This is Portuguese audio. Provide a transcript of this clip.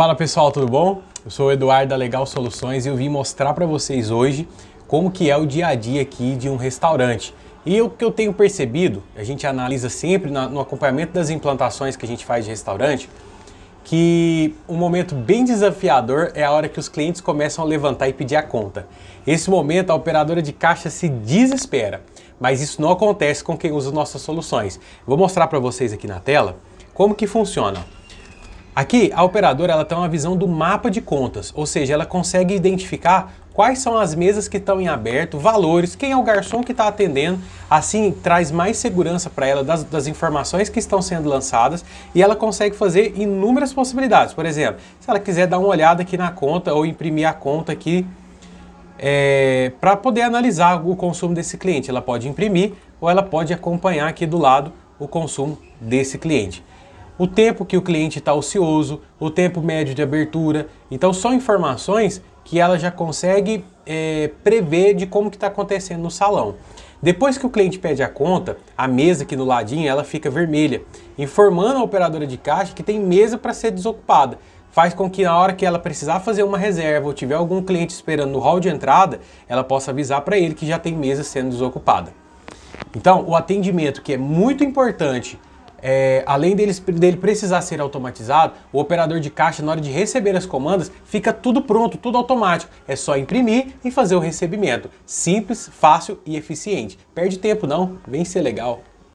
Fala pessoal, tudo bom? Eu sou o Eduardo da Legal Soluções e eu vim mostrar para vocês hoje como que é o dia a dia aqui de um restaurante. E o que eu tenho percebido, a gente analisa sempre no acompanhamento das implantações que a gente faz de restaurante, que um momento bem desafiador é a hora que os clientes começam a levantar e pedir a conta. Esse momento a operadora de caixa se desespera, mas isso não acontece com quem usa nossas soluções. Vou mostrar para vocês aqui na tela como que funciona. Aqui, a operadora ela tem uma visão do mapa de contas, ou seja, ela consegue identificar quais são as mesas que estão em aberto, valores, quem é o garçom que está atendendo. Assim, traz mais segurança para ela das, das, informações que estão sendo lançadas e ela consegue fazer inúmeras possibilidades. Por exemplo, se ela quiser dar uma olhada aqui na conta ou imprimir a conta aqui é, para poder analisar o consumo desse cliente, ela pode imprimir ou ela pode acompanhar aqui do lado o consumo desse cliente o tempo que o cliente está ocioso, o tempo médio de abertura. Então são informações que ela já consegue é, prever de como que está acontecendo no salão. Depois que o cliente pede a conta, a mesa aqui no ladinho ela fica vermelha, informando a operadora de caixa que tem mesa para ser desocupada. Faz com que na hora que ela precisar fazer uma reserva ou tiver algum cliente esperando no hall de entrada, ela possa avisar para ele que já tem mesa sendo desocupada. Então, o atendimento que é muito importante é, além dele, dele precisar ser automatizado, o operador de caixa, na hora de receber as comandas, fica tudo pronto, tudo automático. É só imprimir e fazer o recebimento. Simples, fácil e eficiente. Perde tempo não, vem ser legal.